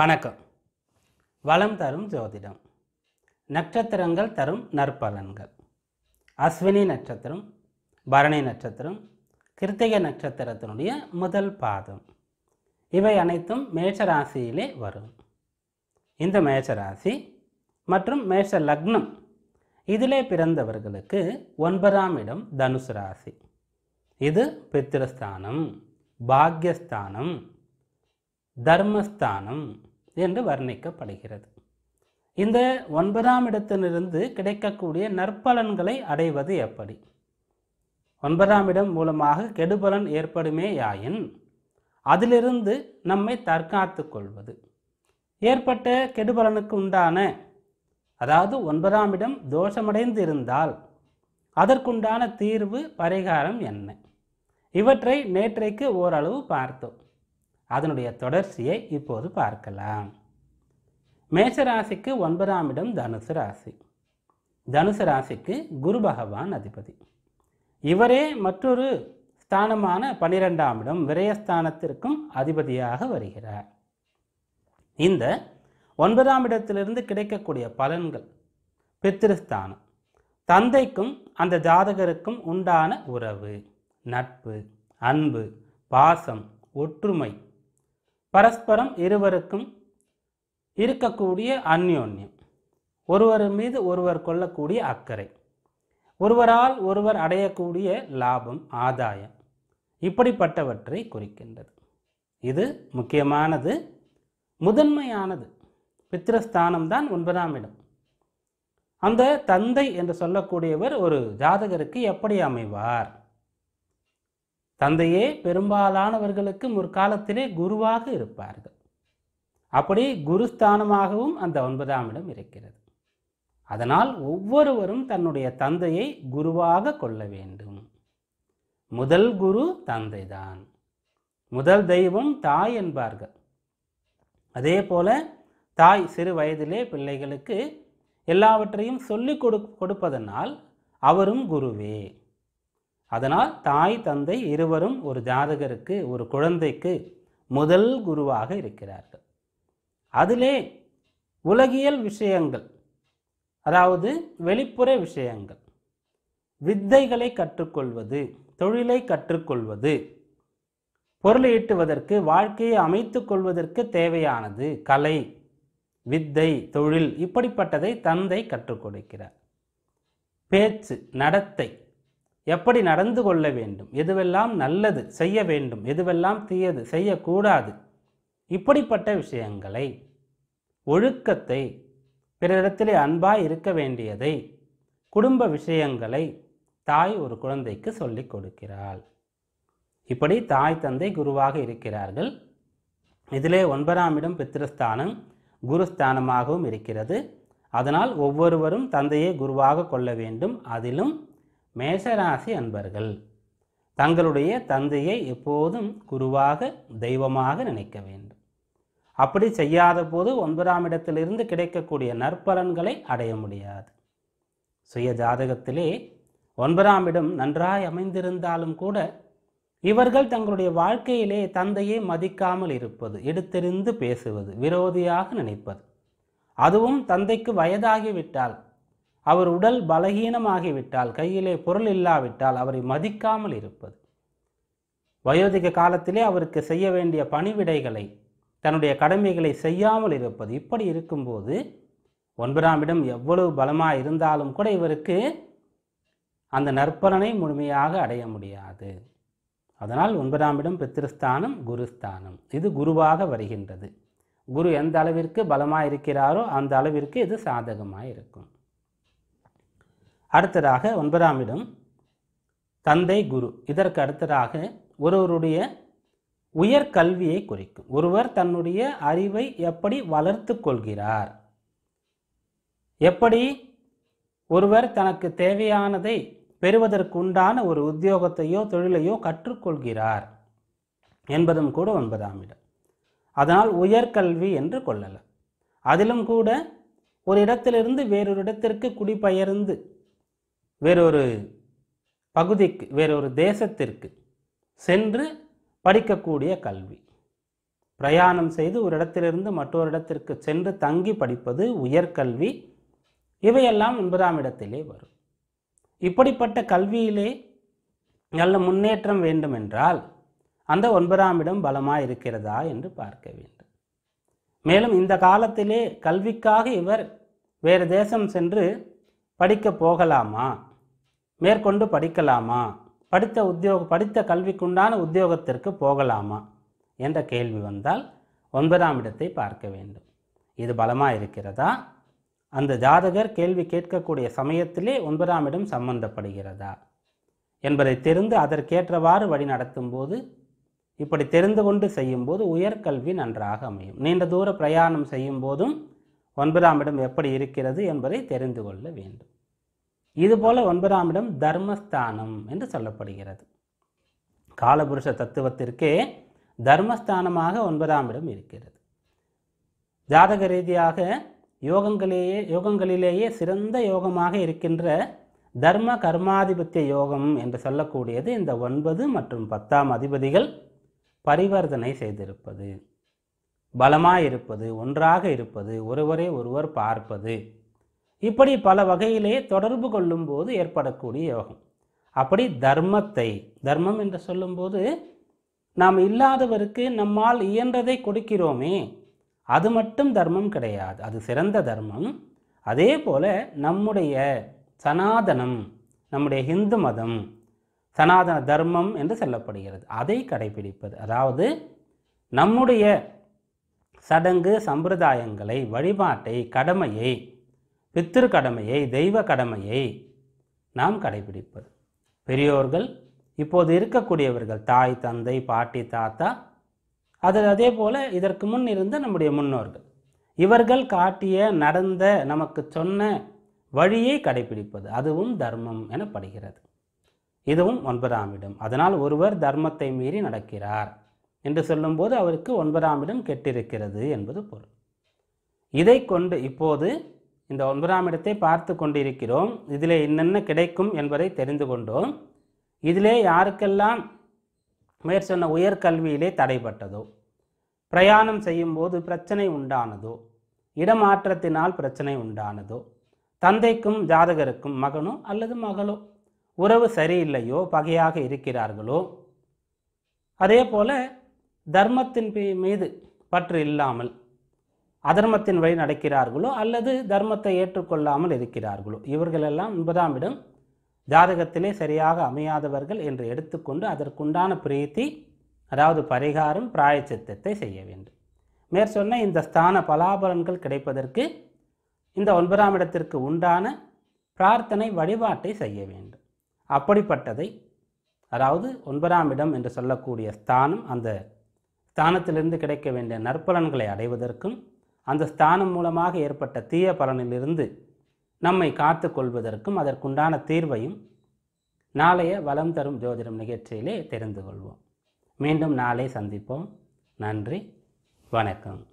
வணக்கம் வளம் தரும் ஜோதிடம் நட்சத்திரங்கள் தரும் நற்பலன்கள் அஸ்வினி நட்சத்திரம் பரணி நட்சத்திரம் கிருத்திக நட்சத்திரத்தினுடைய முதல் பாதம் இவை அனைத்தும் மேஷராசியிலே வரும் இந்த மேஷராசி மற்றும் மேஷ லக்னம் இதிலே பிறந்தவர்களுக்கு ஒன்பதாம் இடம் தனுசு ராசி இது பித்திரஸ்தானம் பாக்யஸ்தானம் தர்மஸ்தானம் என்று வர்ணிக்கப்படுகிறது இந்த ஒன்பதாம் இடத்திலிருந்து கிடைக்கக்கூடிய நற்பலன்களை அடைவது எப்படி ஒன்பதாம் இடம் மூலமாக கெடுபலன் ஏற்படுமே யாயின் அதிலிருந்து நம்மை தற்காத்து கொள்வது ஏற்பட்ட கெடுபலனுக்கு உண்டான அதாவது ஒன்பதாம் இடம் தோஷமடைந்து இருந்தால் அதற்குண்டான தீர்வு பரிகாரம் என்ன இவற்றை நேற்றைக்கு ஓரளவு பார்த்தோம் அதனுடைய தொடர்ச்சியை இப்போது பார்க்கலாம் ராசிக்கு ஒன்பதாம் இடம் தனுசு ராசி தனுசு ராசிக்கு குரு பகவான் அதிபதி இவரே மற்றொரு ஸ்தானமான பனிரெண்டாம் இடம் விரயஸ்தானத்திற்கும் அதிபதியாக வருகிறார் இந்த ஒன்பதாம் இடத்திலிருந்து கிடைக்கக்கூடிய பலன்கள் பித்திருஸ்தானம் தந்தைக்கும் அந்த ஜாதகருக்கும் உண்டான உறவு நட்பு அன்பு பாசம் ஒற்றுமை பரஸ்பரம் இருவருக்கும் இருக்கக்கூடிய அந்யோன்யம் ஒருவர் மீது ஒருவர் கொள்ளக்கூடிய அக்கறை ஒருவரால் ஒருவர் அடையக்கூடிய லாபம் ஆதாயம் இப்படிப்பட்டவற்றை குறிக்கின்றது இது முக்கியமானது முதன்மையானது பித்திரஸ்தானம் தான் ஒன்பதாம் இடம் அந்த தந்தை என்று சொல்லக்கூடியவர் ஒரு ஜாதகருக்கு எப்படி அமைவார் தந்தையே பெரும்பாலானவர்களுக்கு முற்காலத்திலே குருவாக இருப்பார்கள் அப்படி குருஸ்தானமாகவும் அந்த ஒன்பதாம் இடம் இருக்கிறது அதனால் ஒவ்வொருவரும் தன்னுடைய தந்தையை குருவாக கொள்ள வேண்டும் முதல் குரு தந்தைதான் முதல் தெய்வம் தாய் என்பார்கள் அதே போல தாய் சிறு வயதிலே பிள்ளைகளுக்கு எல்லாவற்றையும் சொல்லிக் கொடு கொடுப்பதனால் அவரும் குருவே அதனால் தாய் தந்தை இருவரும் ஒரு ஜாதகருக்கு ஒரு குழந்தைக்கு முதல் குருவாக இருக்கிறார்கள் அதிலே உலகியல் விஷயங்கள் அதாவது வெளிப்புற விஷயங்கள் வித்தைகளை கற்றுக்கொள்வது தொழிலை கற்றுக்கொள்வது பொருளீட்டுவதற்கு வாழ்க்கையை அமைத்து கொள்வதற்கு தேவையானது கலை வித்தை தொழில் இப்படிப்பட்டதை தந்தை கற்றுக் கொடுக்கிறார் பேச்சு நடத்தை எப்படி நடந்து கொள்ள வேண்டும் எதுவெல்லாம் நல்லது செய்ய வேண்டும் எதுவெல்லாம் தீயது செய்யக்கூடாது இப்படிப்பட்ட விஷயங்களை ஒழுக்கத்தை பிறரிடத்திலே அன்பாய் இருக்க வேண்டியதை குடும்ப விஷயங்களை தாய் ஒரு குழந்தைக்கு சொல்லிக் கொடுக்கிறாள் இப்படி தாய் தந்தை குருவாக இருக்கிறார்கள் இதிலே ஒன்பதாம் இடம் பித்திருஸ்தானம் குருஸ்தானமாகவும் இருக்கிறது அதனால் ஒவ்வொருவரும் தந்தையை குருவாக கொள்ள வேண்டும் அதிலும் மேசராசி அன்பர்கள் தங்களுடைய தந்தையை எப்போதும் குருவாக தெய்வமாக நினைக்க வேண்டும் அப்படி செய்யாத போது ஒன்பதாம் இடத்திலிருந்து கிடைக்கக்கூடிய நற்பலன்களை அடைய முடியாது சுய ஜாதகத்திலே ஒன்பதாம் இடம் நன்றாய் அமைந்திருந்தாலும் கூட இவர்கள் தங்களுடைய வாழ்க்கையிலே தந்தையை மதிக்காமல் இருப்பது எடுத்தெறிந்து பேசுவது விரோதியாக நினைப்பது அதுவும் தந்தைக்கு வயதாகிவிட்டால் அவர் உடல் பலகீனமாகிவிட்டால் கையிலே பொருள் இல்லாவிட்டால் அவரை மதிக்காமல் இருப்பது வயோதிக காலத்திலே அவருக்கு செய்ய வேண்டிய பணிவிடைகளை தன்னுடைய கடமைகளை செய்யாமல் இருப்பது இப்படி இருக்கும்போது ஒன்பதாம் இடம் எவ்வளவு பலமாக இருந்தாலும் கூட இவருக்கு அந்த நற்பலனை முழுமையாக அடைய முடியாது அதனால் ஒன்பதாம் இடம் பித்திருஸ்தானம் குருஸ்தானம் இது குருவாக வருகின்றது குரு எந்த அளவிற்கு பலமாக இருக்கிறாரோ அந்த அளவிற்கு இது சாதகமாக இருக்கும் அடுத்ததாக ஒன்பதாம் இடம் தந்தை குரு இதற்கு அடுத்ததாக ஒருவருடைய உயர் கல்வியை குறிக்கும் ஒருவர் தன்னுடைய அறிவை எப்படி வளர்த்து கொள்கிறார் எப்படி ஒருவர் தனக்கு தேவையானதை பெறுவதற்குண்டான ஒரு உத்தியோகத்தையோ தொழிலையோ கற்றுக்கொள்கிறார் என்பதும் கூட ஒன்பதாம் இடம் அதனால் உயர்கல்வி என்று கொள்ளலாம் அதிலும் கூட ஒரு இடத்திலிருந்து வேறொரு இடத்திற்கு குடிபெயர்ந்து வேறொரு பகுதிக்கு வேறொரு தேசத்திற்கு சென்று படிக்கக்கூடிய கல்வி பிரயாணம் செய்து ஒரு இடத்திலிருந்து மற்றொரு இடத்திற்கு சென்று தங்கி படிப்பது உயர்கல்வி இவையெல்லாம் ஒன்பதாம் இடத்திலே வரும் இப்படிப்பட்ட கல்வியிலே நல்ல முன்னேற்றம் வேண்டுமென்றால் அந்த ஒன்பதாம் இடம் பலமாக இருக்கிறதா என்று பார்க்க வேண்டும் மேலும் இந்த காலத்திலே கல்விக்காக இவர் வேறு தேசம் சென்று படிக்க போகலாமா மேற்கொண்டு படிக்கலாமா படித்த உத்தியோக படித்த கல்விக்குண்டான உத்தியோகத்திற்கு போகலாமா என்ற கேள்வி வந்தால் ஒன்பதாம் இடத்தை பார்க்க வேண்டும் இது பலமாக இருக்கிறதா அந்த ஜாதகர் கேள்வி கேட்கக்கூடிய சமயத்திலே ஒன்பதாம் இடம் சம்பந்தப்படுகிறதா என்பதை தெரிந்து அதற்கேற்றவாறு வழி நடத்தும் போது இப்படி தெரிந்து கொண்டு செய்யும்போது உயர்கல்வி நன்றாக அமையும் நீண்ட தூர பிரயாணம் செய்யும் போதும் ஒன்பதாம் இடம் எப்படி இருக்கிறது என்பதை தெரிந்து கொள்ள வேண்டும் இதுபோல ஒன்பதாம் இடம் தர்மஸ்தானம் என்று சொல்லப்படுகிறது காலபுருஷ தத்துவத்திற்கே தர்மஸ்தானமாக ஒன்பதாம் இடம் இருக்கிறது ஜாதக ரீதியாக யோகங்களிலேயே யோகங்களிலேயே சிறந்த யோகமாக இருக்கின்ற தர்ம கர்மாதிபத்திய யோகம் என்று சொல்லக்கூடியது இந்த ஒன்பது மற்றும் பத்தாம் அதிபதிகள் பரிவர்த்தனை செய்திருப்பது பலமாக இருப்பது ஒன்றாக இருப்பது ஒருவரை ஒருவர் பார்ப்பது இப்படி பல வகையிலே தொடர்பு கொள்ளும்போது ஏற்படக்கூடிய யோகம் அப்படி தர்மத்தை தர்மம் என்று சொல்லும்போது நாம் இல்லாதவருக்கு நம்மால் இயன்றதை கொடுக்கிறோமே அது மட்டும் தர்மம் கிடையாது அது சிறந்த தர்மம் அதே போல் நம்முடைய சனாதனம் நம்முடைய ஹிந்து மதம் சனாதன தர்மம் என்று சொல்லப்படுகிறது அதை கடைபிடிப்பது அதாவது நம்முடைய சடங்கு சம்பிரதாயங்களை வழிபாட்டை கடமையை பித்திரு கடமையை தெய்வ கடமையை நாம் கடைபிடிப்பது பெரியோர்கள் இப்போது இருக்கக்கூடியவர்கள் தாய் தந்தை பாட்டி தாத்தா அது அதே போல் இதற்கு முன் இருந்த நம்முடைய முன்னோர்கள் இவர்கள் காட்டிய நடந்த நமக்கு சொன்ன வழியை கடைபிடிப்பது அதுவும் தர்மம் எனப்படுகிறது இதுவும் ஒன்பதாம் இடம் அதனால் ஒருவர் தர்மத்தை மீறி நடக்கிறார் என்று சொல்லும்போது அவருக்கு ஒன்பதாம் இடம் கெட்டிருக்கிறது என்பது பொருள் இதை கொண்டு இப்போது இந்த ஒன்பதாம் இடத்தை பார்த்து கொண்டிருக்கிறோம் இதில் என்னென்ன கிடைக்கும் என்பதை தெரிந்து கொண்டோம் இதிலே யாருக்கெல்லாம் மேற் சொன்ன உயர்கல்வியிலே தடைப்பட்டதோ பிரயாணம் செய்யும்போது பிரச்சனை உண்டானதோ இடமாற்றத்தினால் பிரச்சனை உண்டானதோ தந்தைக்கும் ஜாதகருக்கும் மகனோ அல்லது மகளோ உறவு சரியில்லையோ பகையாக இருக்கிறார்களோ அதே போல் தர்மத்தின் மீது பற்று இல்லாமல் அதர்மத்தின் வழி நடக்கிறார்களோ அல்லது தர்மத்தை ஏற்றுக்கொள்ளாமல் இருக்கிறார்களோ இவர்களெல்லாம் ஒன்பதாம் இடம் ஜாதகத்திலே சரியாக அமையாதவர்கள் என்று எடுத்துக்கொண்டு அதற்குண்டான பிரீத்தி அதாவது பரிகாரம் பிராயச்சித்தத்தை செய்ய வேண்டும் மேற்சொன்ன இந்த ஸ்தான பலாபலன்கள் கிடைப்பதற்கு இந்த ஒன்பதாம் இடத்திற்கு உண்டான பிரார்த்தனை வழிபாட்டை செய்ய வேண்டும் அப்படிப்பட்டதை அதாவது ஒன்பதாம் இடம் என்று சொல்லக்கூடிய ஸ்தானம் அந்த ஸ்தானத்திலிருந்து கிடைக்க வேண்டிய நற்பலன்களை அடைவதற்கும் அந்த ஸ்தானம் மூலமாக ஏற்பட்ட தீய பலனிலிருந்து நம்மை காத்து கொள்வதற்கும் அதற்குண்டான தீர்வையும் நாளைய வளம் தரும் ஜோதிடம் நிகழ்ச்சியிலே தெரிந்து கொள்வோம் மீண்டும் நாளை சந்திப்போம் நன்றி வணக்கம்